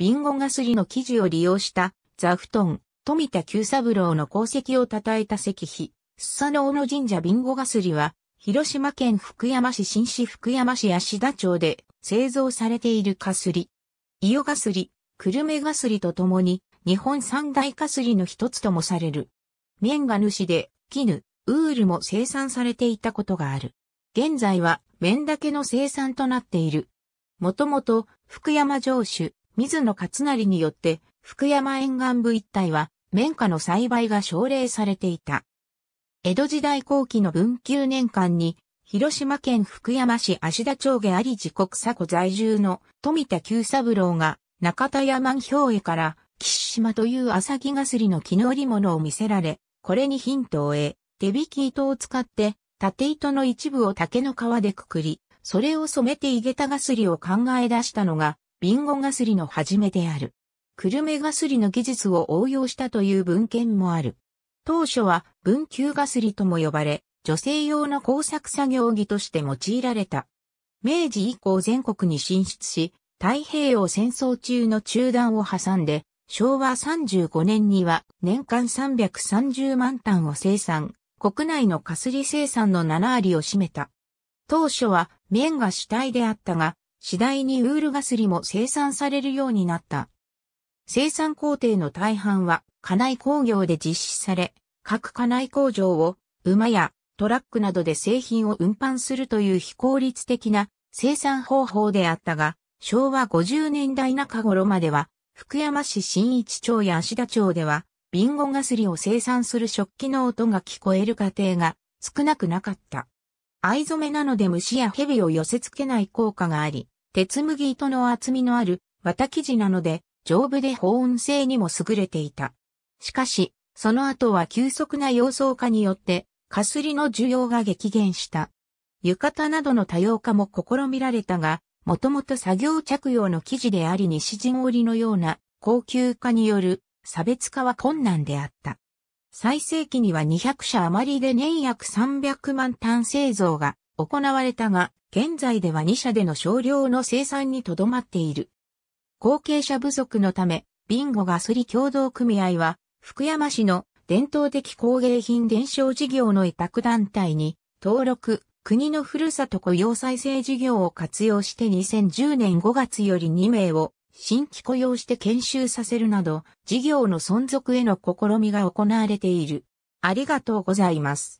ビンゴガスリの生地を利用した座布団、富田久三郎の功績を称えた石碑、スサノオ野神社ビンゴガスリは、広島県福山市新市福山市芦田町で製造されているかすり。伊予がすり、久留米がすりとともに、日本三大かすりの一つともされる。綿が主で、絹、ウールも生産されていたことがある。現在は綿だけの生産となっている。もともと福山城主、水野勝成によって、福山沿岸部一帯は、綿花の栽培が奨励されていた。江戸時代後期の文久年間に、広島県福山市芦田町下り自国佐古在住の富田久三郎が、中田山氷へから、岸島という浅木がすりの絹織物を見せられ、これにヒントを得、手引き糸を使って、縦糸の一部を竹の皮でくくり、それを染めて井桁がすりを考え出したのが、ビンゴガスリの始めである。クルメガスリの技術を応用したという文献もある。当初は文球ガスリとも呼ばれ、女性用の工作作業着として用いられた。明治以降全国に進出し、太平洋戦争中の中断を挟んで、昭和35年には年間330万単を生産、国内のかすり生産の7割を占めた。当初は綿が主体であったが、次第にウールガスリも生産されるようになった。生産工程の大半は家内工業で実施され、各家内工場を馬やトラックなどで製品を運搬するという非効率的な生産方法であったが、昭和50年代中頃までは、福山市新一町や足田町では、ビンゴガスリを生産する食器の音が聞こえる家庭が少なくなかった。藍染めなので虫や蛇を寄せ付けない効果があり、鉄麦糸の厚みのある綿生地なので、丈夫で保温性にも優れていた。しかし、その後は急速な様相化によって、かすりの需要が激減した。浴衣などの多様化も試みられたが、もともと作業着用の生地であり西陣織のような高級化による差別化は困難であった。最盛期には200社余りで年約300万単製造が行われたが、現在では2社での少量の生産にとどまっている。後継者不足のため、ビンゴガスリ協同組合は、福山市の伝統的工芸品伝承事業の委託団体に、登録、国のふるさと雇用再生事業を活用して2010年5月より2名を新規雇用して研修させるなど、事業の存続への試みが行われている。ありがとうございます。